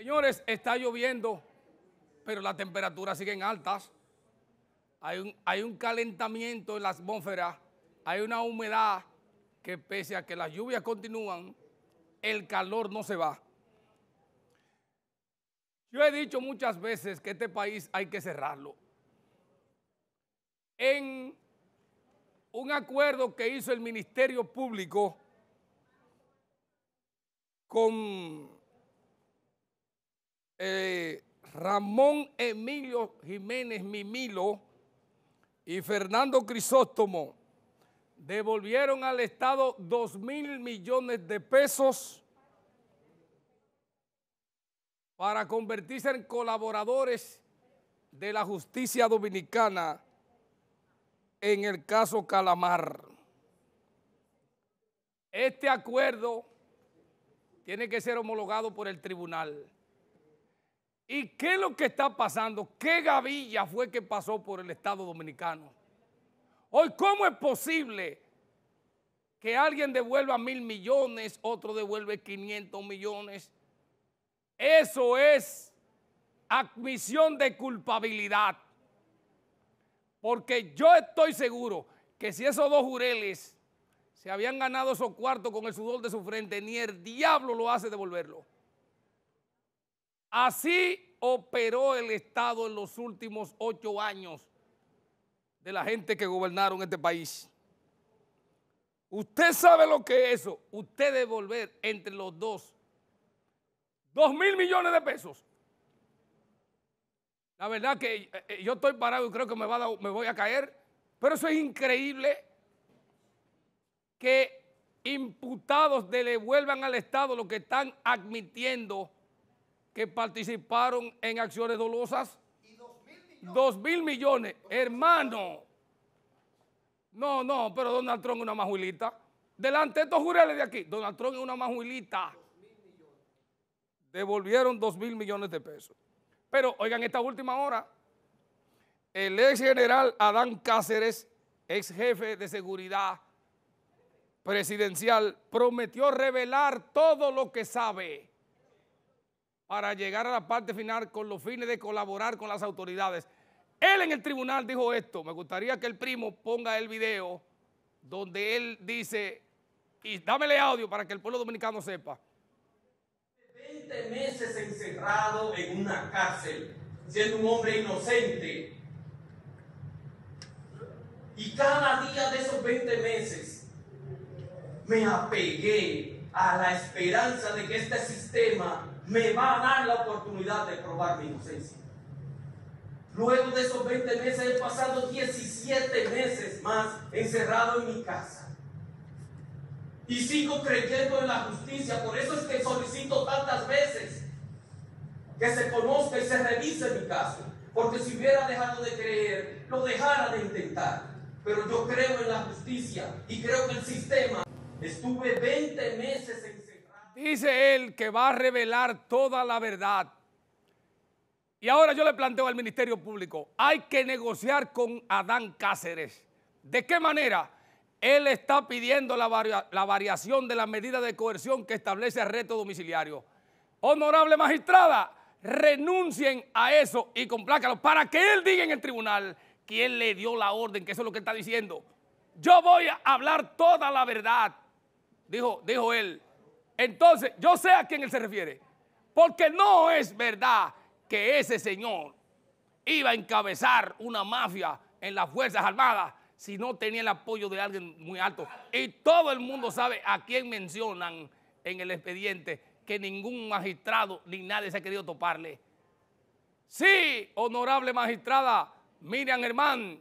Señores, está lloviendo, pero las temperaturas siguen altas. Hay un, hay un calentamiento en la atmósfera, hay una humedad que pese a que las lluvias continúan, el calor no se va. Yo he dicho muchas veces que este país hay que cerrarlo. En un acuerdo que hizo el Ministerio Público con eh, Ramón Emilio Jiménez Mimilo y Fernando Crisóstomo devolvieron al Estado dos mil millones de pesos para convertirse en colaboradores de la justicia dominicana en el caso Calamar. Este acuerdo tiene que ser homologado por el tribunal. ¿Y qué es lo que está pasando? ¿Qué gavilla fue que pasó por el Estado Dominicano? Hoy, ¿cómo es posible que alguien devuelva mil millones, otro devuelve 500 millones? Eso es admisión de culpabilidad. Porque yo estoy seguro que si esos dos jureles se habían ganado esos cuartos con el sudor de su frente, ni el diablo lo hace devolverlo. Así operó el Estado en los últimos ocho años de la gente que gobernaron este país. Usted sabe lo que es eso. Usted devolver entre los dos dos mil millones de pesos. La verdad que eh, eh, yo estoy parado y creo que me, me voy a caer, pero eso es increíble que imputados devuelvan al Estado lo que están admitiendo que participaron en acciones dolosas. Y dos mil millones. Dos mil millones. Hermano. No, no, pero Donald Trump una majulita Delante de estos jureles de aquí, Donald Trump es una majulita Devolvieron dos mil millones de pesos. Pero oigan esta última hora, el ex general Adán Cáceres, ex jefe de seguridad presidencial, prometió revelar todo lo que sabe para llegar a la parte final con los fines de colaborar con las autoridades. Él en el tribunal dijo esto, me gustaría que el primo ponga el video donde él dice, y dámele audio para que el pueblo dominicano sepa. 20 meses encerrado en una cárcel, siendo un hombre inocente. Y cada día de esos 20 meses me apegué a la esperanza de que este sistema me va a dar la oportunidad de probar mi inocencia. Luego de esos 20 meses he pasado 17 meses más encerrado en mi casa. Y sigo creyendo en la justicia. Por eso es que solicito tantas veces que se conozca y se revise mi caso. Porque si hubiera dejado de creer, lo dejara de intentar. Pero yo creo en la justicia y creo que el sistema Estuve 20 meses encerrado. Dice él que va a revelar toda la verdad. Y ahora yo le planteo al Ministerio Público, hay que negociar con Adán Cáceres. ¿De qué manera? Él está pidiendo la, variación de la medida de coerción que establece el reto domiciliario. Honorable magistrada, renuncien a eso y complácalo para que él diga en el tribunal quién le dio la orden, que eso es lo que está diciendo. Yo voy a hablar toda la verdad dijo, él. Entonces, yo sé a quién él se refiere. Porque no es verdad que ese señor iba a encabezar una mafia en las Fuerzas Armadas si no tenía el apoyo de alguien muy alto. Y todo el mundo sabe a quién mencionan en el expediente que ningún magistrado ni nadie se ha querido toparle. Sí, honorable magistrada Miriam Hermán,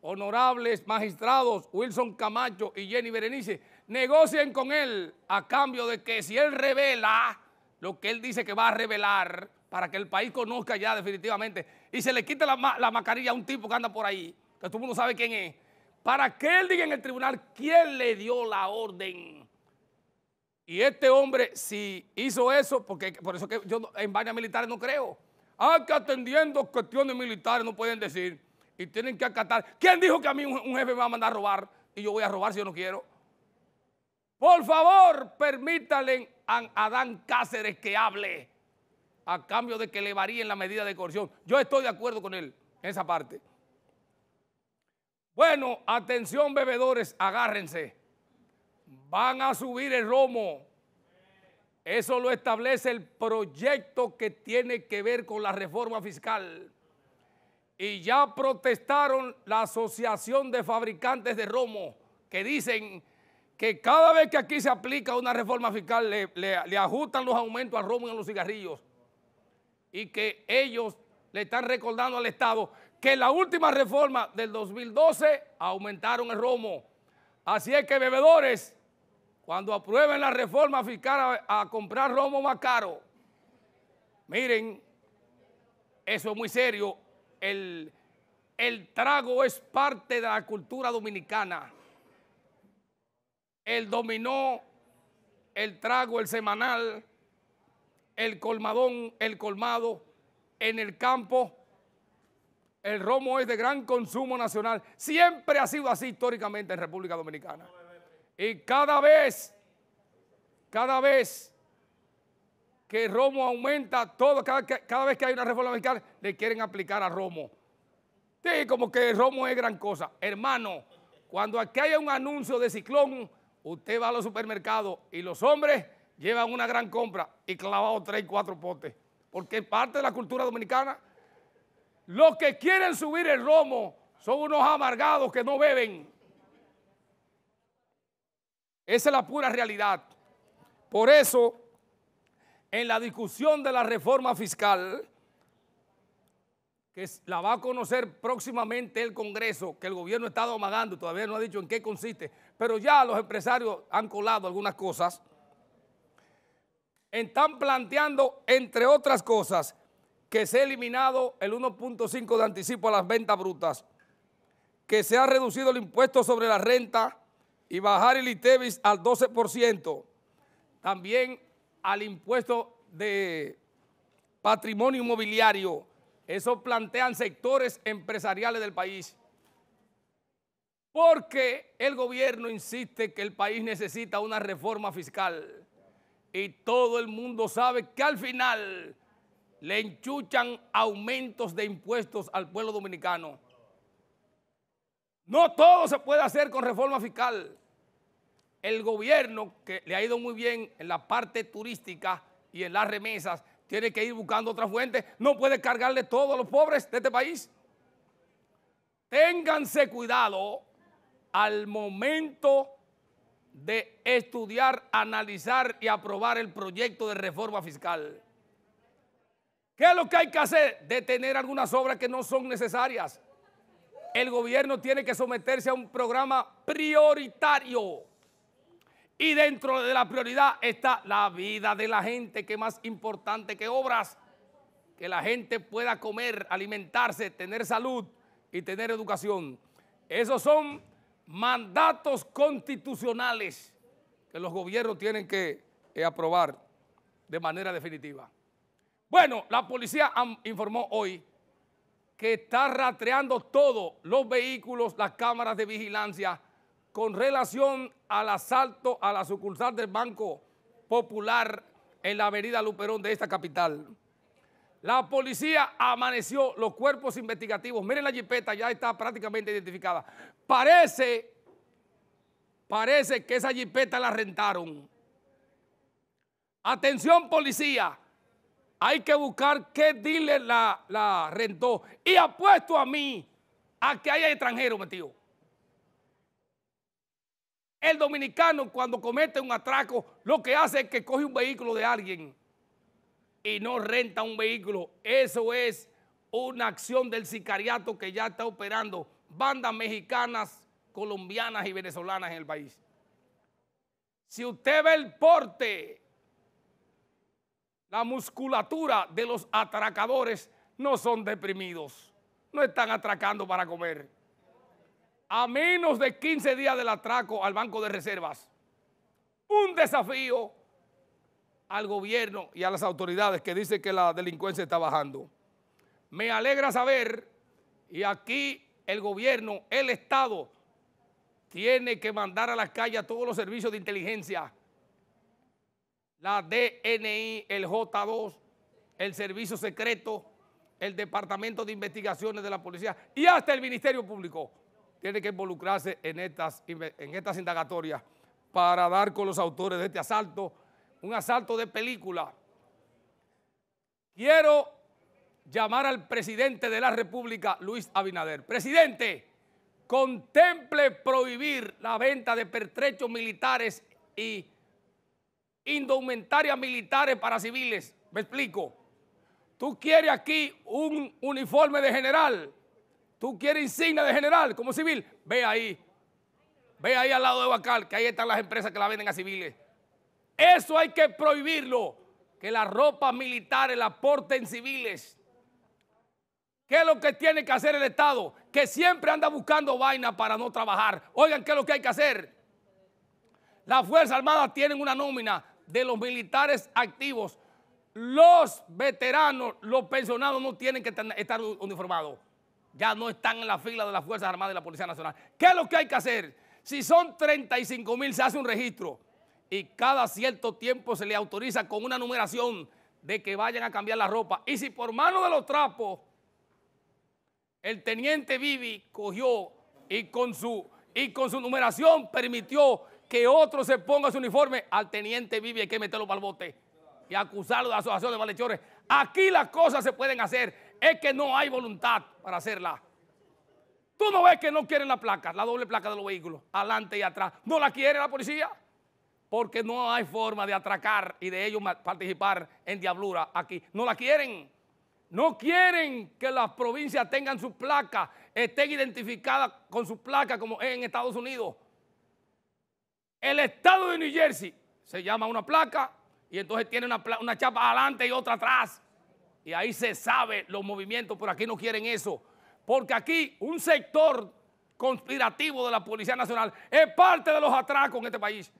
honorables magistrados Wilson Camacho y Jenny Berenice, negocien con él a cambio de que si él revela lo que él dice que va a revelar para que el país conozca ya definitivamente y se le quite la, la mascarilla a un tipo que anda por ahí, que todo el mundo sabe quién es, para que él diga en el tribunal quién le dio la orden. Y este hombre, si hizo eso, porque por eso que yo en vainas militares no creo. hay que atendiendo cuestiones militares no pueden decir y tienen que acatar. ¿Quién dijo que a mí un jefe me va a mandar a robar y yo voy a robar si yo no quiero? Por favor, permítanle a Adán Cáceres que hable a cambio de que le varíen la medida de coerción. Yo estoy de acuerdo con él en esa parte. Bueno, atención bebedores, agárrense. Van a subir el romo. Eso lo establece el proyecto que tiene que ver con la reforma fiscal. Y ya protestaron la Asociación de Fabricantes de Romo, que dicen que cada vez que aquí se aplica una reforma fiscal le, ajustan los aumentos al romo y a los cigarrillos y que ellos le están recordando al Estado que la última reforma del 2012 aumentaron el romo. Así es que bebedores, cuando aprueben la reforma fiscal a, comprar romo más caro, miren, eso es muy serio, el, el trago es parte de la cultura dominicana el dominó, el trago, el semanal, el colmadón, el colmado, en el campo. El romo es de gran consumo nacional. Siempre ha sido así históricamente en República Dominicana. Y cada vez, cada vez que el romo aumenta, todo, cada, vez que hay una reforma fiscal, le quieren aplicar a romo. Sí, como que el romo es gran cosa. Hermano, cuando aquí haya un anuncio de ciclón, Usted va a los supermercados y los hombres llevan una gran compra y clavado tres cuatro potes. Porque parte de la cultura dominicana, los que quieren subir el romo son unos amargados que no beben. Esa es la pura realidad. Por eso, en la discusión de la reforma fiscal, que la va a conocer próximamente el Congreso, que el gobierno ha estado amagando, todavía no ha dicho en qué consiste, pero ya los empresarios han colado algunas cosas, están planteando, entre otras cosas, que se ha eliminado el 1.5 de anticipo a las ventas brutas, que se ha reducido el impuesto sobre la renta y bajar el ITEVIS al 12%, también al impuesto de patrimonio inmobiliario, eso plantean sectores empresariales del país. Porque el gobierno insiste que el país necesita una reforma fiscal. Y todo el mundo sabe que al final le enchuchan aumentos de impuestos al pueblo dominicano. No todo se puede hacer con reforma fiscal. El gobierno, que le ha ido muy bien en la parte turística y en las remesas, tiene que ir buscando otra fuente. No puede cargarle todo a los pobres de este país. Ténganse cuidado al momento de estudiar, analizar y aprobar el proyecto de reforma fiscal. ¿Qué es lo que hay que hacer? Detener algunas obras que no son necesarias. El gobierno tiene que someterse a un programa prioritario y dentro de la prioridad está la vida de la gente, que es más importante que obras. Que la gente pueda comer, alimentarse, tener salud y tener educación. Esos son mandatos constitucionales que los gobiernos tienen que eh, aprobar de manera definitiva. Bueno, la policía informó hoy que está rastreando todos los vehículos, las cámaras de vigilancia con relación al asalto a la sucursal del Banco Popular en la avenida Luperón de esta capital. La policía amaneció, los cuerpos investigativos, miren la jipeta, ya está prácticamente identificada. Parece, parece que esa jipeta la rentaron. Atención policía, hay que buscar qué dealer la, la rentó. Y apuesto a mí a que haya extranjeros metido. El dominicano cuando comete un atraco, lo que hace es que coge un vehículo de alguien y no renta un vehículo. Eso es una acción del sicariato que ya está operando bandas mexicanas, colombianas y venezolanas en el país. Si usted ve el porte, la musculatura de los atracadores no son deprimidos, no están atracando para comer a menos de 15 días del atraco al Banco de Reservas. Un desafío al gobierno y a las autoridades que dicen que la delincuencia está bajando. Me alegra saber, y aquí el gobierno, el Estado, tiene que mandar a la calle a todos los servicios de inteligencia, la DNI, el J2, el Servicio Secreto, el Departamento de Investigaciones de la Policía y hasta el Ministerio Público tiene que involucrarse en estas, en estas indagatorias para dar con los autores de este asalto, un asalto de película. Quiero llamar al presidente de la República, Luis Abinader. Presidente, contemple prohibir la venta de pertrechos militares y indumentarias militares para civiles. Me explico. Tú quieres aquí un uniforme de general Tú quieres insignia de general como civil, ve ahí. Ve ahí al lado de Bacal, que ahí están las empresas que la venden a civiles. Eso hay que prohibirlo. Que la ropa militar la porten civiles. ¿Qué es lo que tiene que hacer el Estado? Que siempre anda buscando vaina para no trabajar. Oigan, ¿qué es lo que hay que hacer? Las Fuerzas Armadas tienen una nómina de los militares activos. Los veteranos, los pensionados no tienen que estar uniformados ya no están en la fila de las Fuerzas Armadas y la Policía Nacional. ¿Qué es lo que hay que hacer? Si son 35 mil, se hace un registro y cada cierto tiempo se le autoriza con una numeración de que vayan a cambiar la ropa. Y si por mano de los trapos el teniente Vivi cogió y con su, y con su numeración permitió que otro se ponga su uniforme, al teniente Vivi hay que meterlo para el bote y acusarlo de asociación de malhechores. Aquí las cosas se pueden hacer es que no hay voluntad para hacerla. Tú no ves que no quieren la placa, la doble placa de los vehículos, adelante y atrás. ¿No la quiere la policía? Porque no hay forma de atracar y de ellos participar en diablura aquí. No la quieren. No quieren que las provincias tengan su placa, estén identificadas con su placa como en Estados Unidos. El estado de New Jersey se llama una placa y entonces tiene una, una chapa adelante y otra atrás y ahí se sabe los movimientos, pero aquí no quieren eso. Porque aquí un sector conspirativo de la Policía Nacional es parte de los atracos en este país.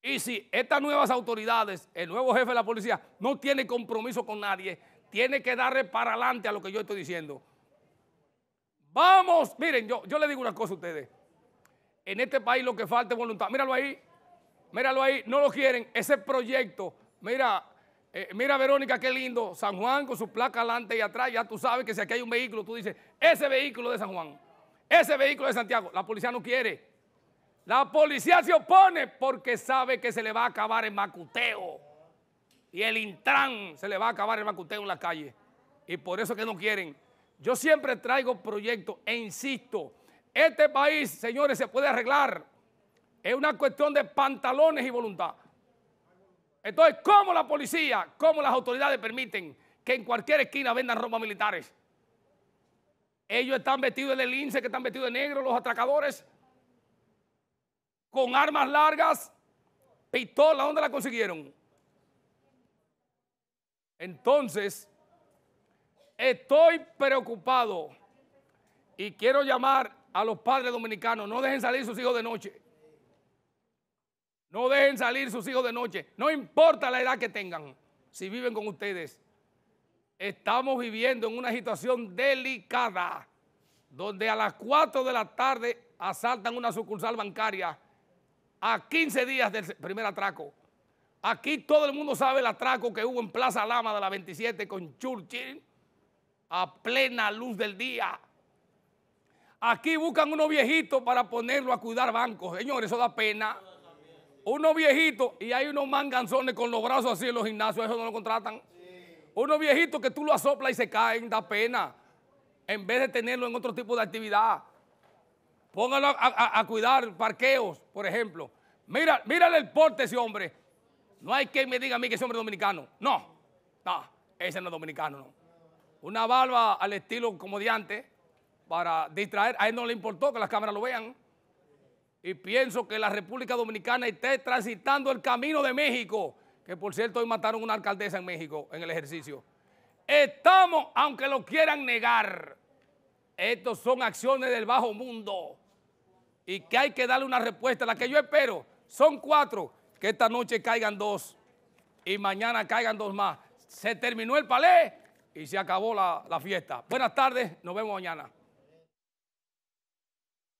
Y si estas nuevas autoridades, el nuevo jefe de la policía, no tiene compromiso con nadie, tiene que darle para adelante a lo que yo estoy diciendo. Vamos, miren, yo, yo le digo una cosa a ustedes. En este país lo que falta es voluntad. Míralo ahí, míralo ahí, no lo quieren. Ese proyecto, mira, eh, mira, Verónica, qué lindo. San Juan con su placa adelante y atrás. Ya tú sabes que si aquí hay un vehículo, tú dices, ese vehículo de San Juan, ese vehículo de Santiago. La policía no quiere. La policía se opone porque sabe que se le va a acabar el macuteo. Y el Intran se le va a acabar el macuteo en la calle. Y por eso que no quieren. Yo siempre traigo proyectos e insisto, este país, señores, se puede arreglar. Es una cuestión de pantalones y voluntad. Entonces, ¿cómo la policía, cómo las autoridades permiten que en cualquier esquina vendan ropa militares? Ellos están vestidos de lince, que están vestidos de negro, los atracadores, con armas largas, pistolas, ¿dónde la consiguieron? Entonces, estoy preocupado y quiero llamar a los padres dominicanos, no dejen salir sus hijos de noche. No dejen salir sus hijos de noche. No importa la edad que tengan, si viven con ustedes. Estamos viviendo en una situación delicada, donde a las 4 de la tarde asaltan una sucursal bancaria a 15 días del primer atraco. Aquí todo el mundo sabe el atraco que hubo en Plaza Lama de la 27 con Churchill a plena luz del día. Aquí buscan unos viejitos para ponerlo a cuidar bancos. Señores, eso da pena. Unos viejitos, y hay unos manganzones con los brazos así en los gimnasios, eso no lo contratan. Uno Unos viejitos que tú lo asoplas y se caen, da pena. En vez de tenerlo en otro tipo de actividad. Póngalo a, cuidar parqueos, por ejemplo. Mira, mírale el porte ese hombre. No hay quien me diga a mí que ese hombre es dominicano. No, no, ese no es dominicano, Una barba al estilo comodiante para distraer. A él no le importó que las cámaras lo vean y pienso que la República Dominicana esté transitando el camino de México, que por cierto hoy mataron una alcaldesa en México en el ejercicio. Estamos, aunque lo quieran negar, estos son acciones del bajo mundo y que hay que darle una respuesta. La que yo espero son cuatro, que esta noche caigan dos y mañana caigan dos más. Se terminó el palé y se acabó la, la fiesta. Buenas tardes, nos vemos mañana.